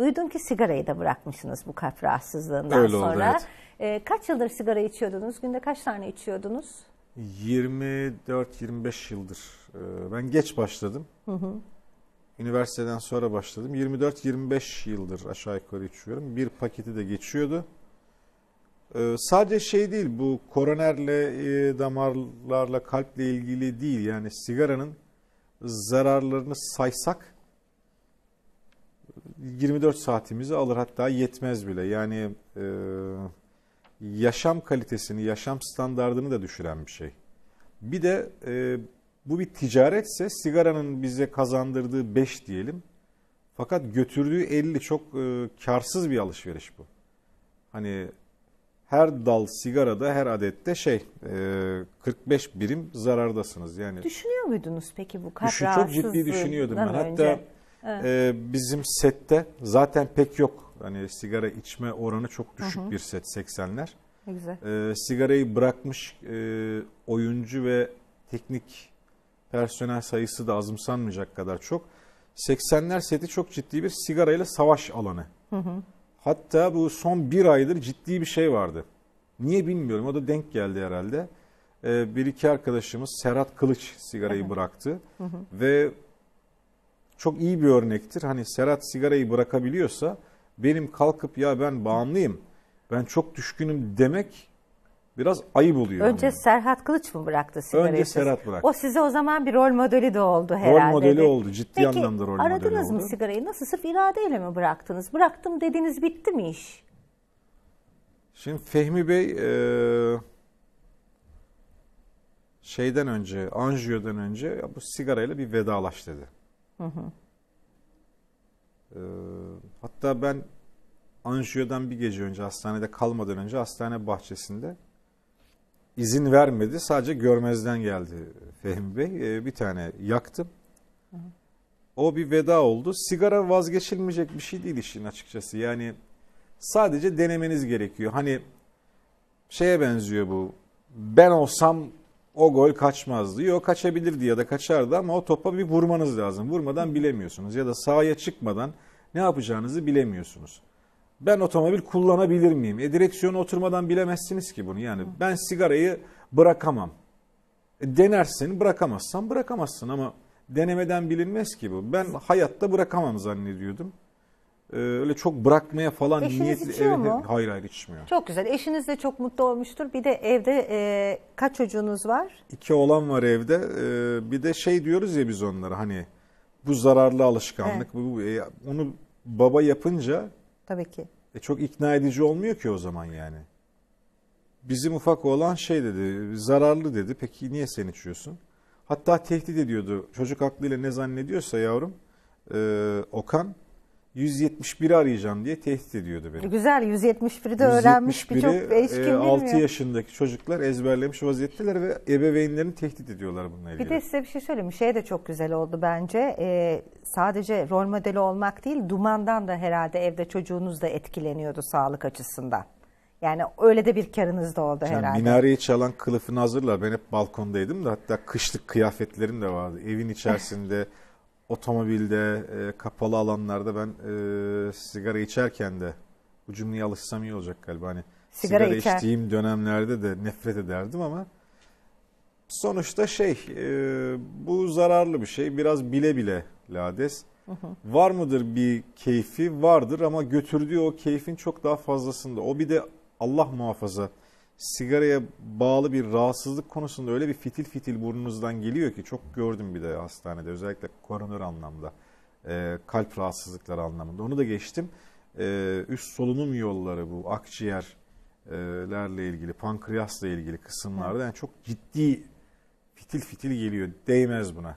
Duydum ki sigarayı da bırakmışsınız bu kalp rahatsızlığından Öyle sonra. Oldu, evet. Ee, kaç yıldır sigara içiyordunuz? Günde kaç tane içiyordunuz? 24-25 yıldır. Ee, ben geç başladım. Hı hı. Üniversiteden sonra başladım. 24-25 yıldır aşağı yukarı içiyorum. Bir paketi de geçiyordu. Ee, sadece şey değil bu koronerle, e, damarlarla, kalple ilgili değil. Yani sigaranın zararlarını saysak 24 saatimizi alır hatta yetmez bile. Yani e, yaşam kalitesini, yaşam standartını da düşüren bir şey. Bir de e, bu bir ticaretse sigaranın bize kazandırdığı 5 diyelim. Fakat götürdüğü 50 çok e, karsız bir alışveriş bu. Hani her dal sigarada her adette şey e, 45 birim zarardasınız yani. Düşünüyor muydunuz peki bu kalp Düşün, Çok ciddi düşünüyordum ben. Önce. Hatta Evet. Ee, bizim sette zaten pek yok. Hani sigara içme oranı çok düşük Hı-hı. bir set 80'ler. Güzel. Ee, sigarayı bırakmış e, oyuncu ve teknik personel sayısı da azımsanmayacak kadar çok. 80'ler seti çok ciddi bir sigarayla savaş alanı. Hı hı. Hatta bu son bir aydır ciddi bir şey vardı. Niye bilmiyorum o da denk geldi herhalde. Ee, bir iki arkadaşımız Serhat Kılıç sigarayı hı hı. bıraktı. Hı hı. Ve çok iyi bir örnektir. Hani Serhat sigarayı bırakabiliyorsa benim kalkıp ya ben bağımlıyım, ben çok düşkünüm demek biraz ayıp oluyor. Önce ama. Serhat Kılıç mı bıraktı sigarayı? Önce Serhat bıraktı. O size o zaman bir rol modeli de oldu herhalde. Rol modeli oldu. Ciddi Peki, anlamda rol modeli oldu. aradınız mı sigarayı? Nasıl? Sırf iradeyle mi bıraktınız? Bıraktım dediniz bitti mi iş? Şimdi Fehmi Bey e, şeyden önce, Anjiyo'dan önce bu sigarayla bir vedalaş dedi. Hı hı. Ee, hatta ben anjiyodan bir gece önce hastanede kalmadan önce hastane bahçesinde izin vermedi. Sadece görmezden geldi Fehmi Bey. Ee, bir tane yaktım. O bir veda oldu. Sigara vazgeçilmeyecek bir şey değil işin açıkçası. Yani sadece denemeniz gerekiyor. Hani şeye benziyor bu. Ben olsam o gol kaçmazdı. Yok kaçabilirdi ya da kaçardı ama o topa bir vurmanız lazım. Vurmadan bilemiyorsunuz ya da sahaya çıkmadan ne yapacağınızı bilemiyorsunuz. Ben otomobil kullanabilir miyim? E direksiyona oturmadan bilemezsiniz ki bunu. Yani ben sigarayı bırakamam. E, denersin bırakamazsan bırakamazsın ama denemeden bilinmez ki bu. Ben hayatta bırakamam zannediyordum e, öyle çok bırakmaya falan Eşiniz niyetli evet, mu? hayır hayır içmiyor. Çok güzel. Eşiniz de çok mutlu olmuştur. Bir de evde e, kaç çocuğunuz var? İki olan var evde. E, bir de şey diyoruz ya biz onlara hani bu zararlı alışkanlık. Evet. Bu, e, onu baba yapınca tabii ki. E, çok ikna edici olmuyor ki o zaman yani. Bizim ufak olan şey dedi, zararlı dedi. Peki niye sen içiyorsun? Hatta tehdit ediyordu. Çocuk aklıyla ne zannediyorsa yavrum, e, Okan 171 arayacağım diye tehdit ediyordu beni. Güzel 171'i de öğrenmiş birçok erişkin e, 6 bilmiyor. yaşındaki çocuklar ezberlemiş vaziyetteler ve ebeveynlerini tehdit ediyorlar bununla ilgili. Bir de size bir şey söyleyeyim. Şey de çok güzel oldu bence. Ee, sadece rol modeli olmak değil dumandan da herhalde evde çocuğunuz da etkileniyordu sağlık açısından. Yani öyle de bir karınız da oldu yani herhalde. Minareyi çalan kılıfını hazırlar. Ben hep balkondaydım da hatta kışlık kıyafetlerim de vardı. Evin içerisinde otomobilde, e, kapalı alanlarda ben e, sigara içerken de bu cümleyi alışsam iyi olacak galiba. Hani sigara, sigara içtiğim dönemlerde de nefret ederdim ama sonuçta şey e, bu zararlı bir şey. Biraz bile bile lades. Hı hı. Var mıdır bir keyfi? Vardır ama götürdüğü o keyfin çok daha fazlasında. O bir de Allah muhafaza sigaraya bağlı bir rahatsızlık konusunda öyle bir fitil fitil burnunuzdan geliyor ki çok gördüm bir de hastanede özellikle koroner anlamda e, kalp rahatsızlıkları anlamında onu da geçtim e, üst solunum yolları bu akciğerlerle ilgili pankreasla ilgili kısımlarda yani çok ciddi fitil fitil geliyor değmez buna.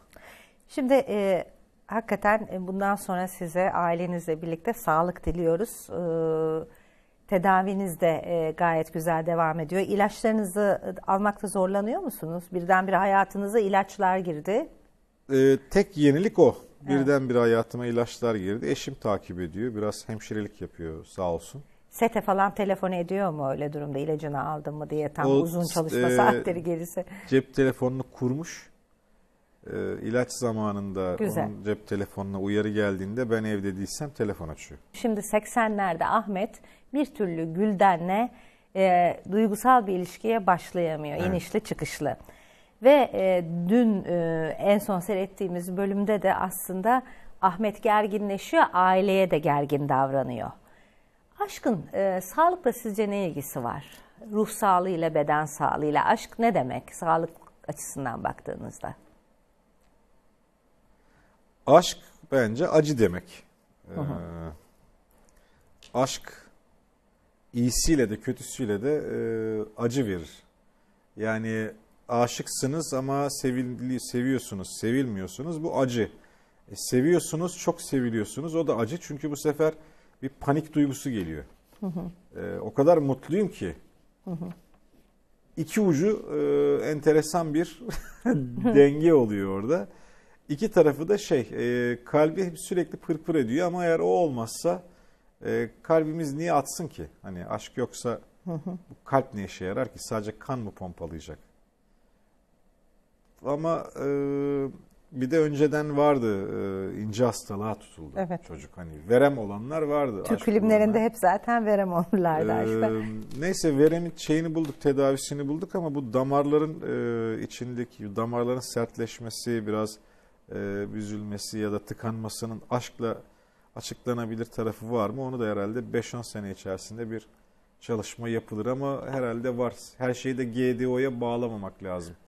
Şimdi e, hakikaten e, bundan sonra size ailenizle birlikte sağlık diliyoruz. E, tedaviniz de e, gayet güzel devam ediyor. İlaçlarınızı almakta zorlanıyor musunuz? Birdenbire hayatınıza ilaçlar girdi. Ee, tek yenilik o. Birdenbire hayatıma ilaçlar girdi. Eşim takip ediyor. Biraz hemşirelik yapıyor sağ olsun. Sete falan telefon ediyor mu öyle durumda ilacını aldın mı diye tam O, uzun çalışma e, saatleri gelirse. Cep telefonunu kurmuş e, ilaç zamanında Güzel. onun cep telefonuna uyarı geldiğinde ben evde değilsem telefon açıyor. Şimdi 80'lerde Ahmet bir türlü Gülden'le e, duygusal bir ilişkiye başlayamıyor. Evet. İnişli çıkışlı. Ve e, dün e, en son seyrettiğimiz bölümde de aslında Ahmet gerginleşiyor, aileye de gergin davranıyor. Aşkın e, sağlıkla sizce ne ilgisi var? Ruh sağlığıyla, beden sağlığıyla aşk ne demek sağlık açısından baktığınızda? Aşk bence acı demek. Ee, aşk iyisiyle de kötüsüyle de e, acı verir. Yani aşıksınız ama sevili, seviyorsunuz, sevilmiyorsunuz. Bu acı. E, seviyorsunuz, çok seviliyorsunuz. O da acı çünkü bu sefer bir panik duygusu geliyor. Hı e, o kadar mutluyum ki. Hı hı. İki ucu e, enteresan bir denge oluyor orada. İki tarafı da şey e, kalbi sürekli pırpır ediyor ama eğer o olmazsa e, kalbimiz niye atsın ki? Hani aşk yoksa bu kalp ne işe yarar ki? Sadece kan mı pompalayacak? Ama e, bir de önceden vardı e, ince hastalığa tutuldu evet. çocuk hani verem olanlar vardı. Türk filmlerinde hep zaten verem olurlardı ee, aşkta. Neyse veremin şeyini bulduk tedavisini bulduk ama bu damarların e, içindeki damarların sertleşmesi biraz e, büzülmesi ya da tıkanmasının aşkla açıklanabilir tarafı var mı? Onu da herhalde 5-10 sene içerisinde bir çalışma yapılır ama herhalde var. Her şeyi de GDO'ya bağlamamak lazım.